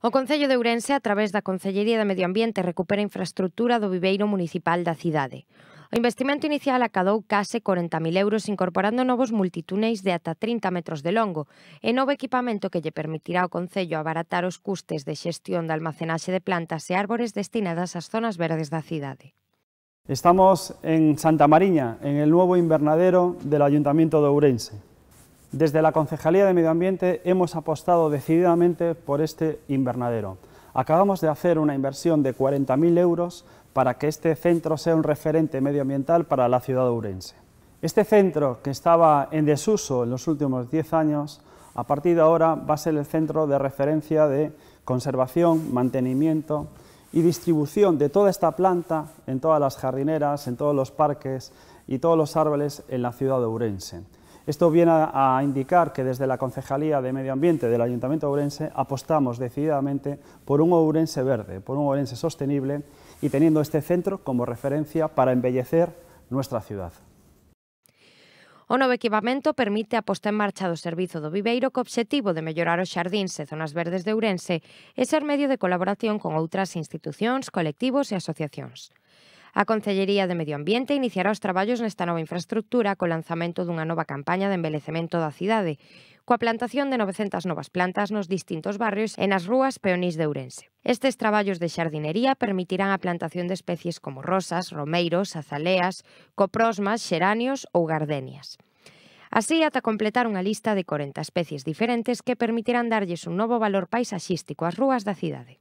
O Concello de Ourense, a través da Concellería de Medio Ambiente, recupera a infraestructura do viveiro municipal da cidade. O investimento inicial acadou case 40.000 euros incorporando novos multitúneis de ata 30 metros de longo e novo equipamento que lle permitirá ao Concello abaratar os custes de xestión da almacenaxe de plantas e árbores destinadas ás zonas verdes da cidade. Estamos en Santa Mariña, en el novo invernadero del Ayuntamiento de Ourense. Desde la Concejalía de Medio Ambiente hemos apostado decididamente por este invernadero. Acabamos de hacer una inversión de 40.000 euros para que este centro sea un referente medioambiental para la ciudad de Ourense. Este centro, que estaba en desuso en los últimos 10 años, a partir de ahora va a ser el centro de referencia de conservación, mantenimiento y distribución de toda esta planta en todas las jardineras, en todos los parques y todos los árboles en la ciudad de Ourense. Esto viene a, a, indicar que desde la Concejalía de Medio Ambiente del Ayuntamiento de Ourense apostamos decididamente por un Ourense verde, por un Ourense sostenible y teniendo este centro como referencia para embellecer nuestra ciudad. O novo equipamento permite a posta en marcha do servizo do viveiro co obxectivo de mellorar os xardíns e zonas verdes de Ourense e ser medio de colaboración con outras institucións, colectivos e asociacións. A Concellería de Medio Ambiente iniciará os traballos nesta nova infraestructura co lanzamento dunha nova campaña de embelecemento da cidade, coa plantación de 900 novas plantas nos distintos barrios e nas rúas peonís de Ourense. Estes traballos de xardinería permitirán a plantación de especies como rosas, romeiros, azaleas, coprosmas, xeranios ou gardenias. Así ata completar unha lista de 40 especies diferentes que permitirán darlles un novo valor paisaxístico ás rúas da cidade.